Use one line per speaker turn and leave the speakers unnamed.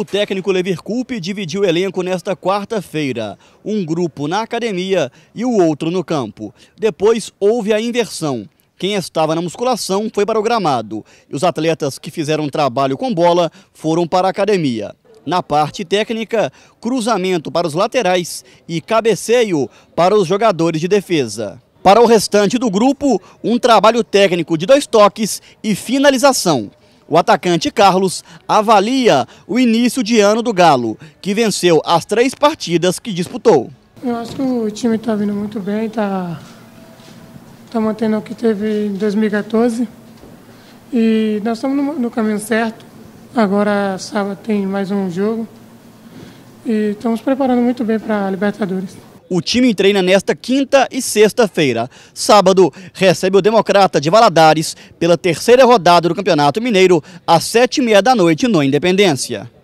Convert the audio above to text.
O técnico Leverkup dividiu o elenco nesta quarta-feira, um grupo na academia e o outro no campo. Depois houve a inversão. Quem estava na musculação foi para o gramado e os atletas que fizeram trabalho com bola foram para a academia. Na parte técnica, cruzamento para os laterais e cabeceio para os jogadores de defesa. Para o restante do grupo, um trabalho técnico de dois toques e finalização. O atacante Carlos avalia o início de ano do Galo, que venceu as três partidas que disputou.
Eu acho que o time está vindo muito bem, está tá mantendo o que teve em 2014. E nós estamos no, no caminho certo. Agora, sábado, tem mais um jogo. E estamos preparando muito bem para a Libertadores.
O time treina nesta quinta e sexta-feira. Sábado, recebe o Democrata de Valadares pela terceira rodada do Campeonato Mineiro às sete e meia da noite no Independência.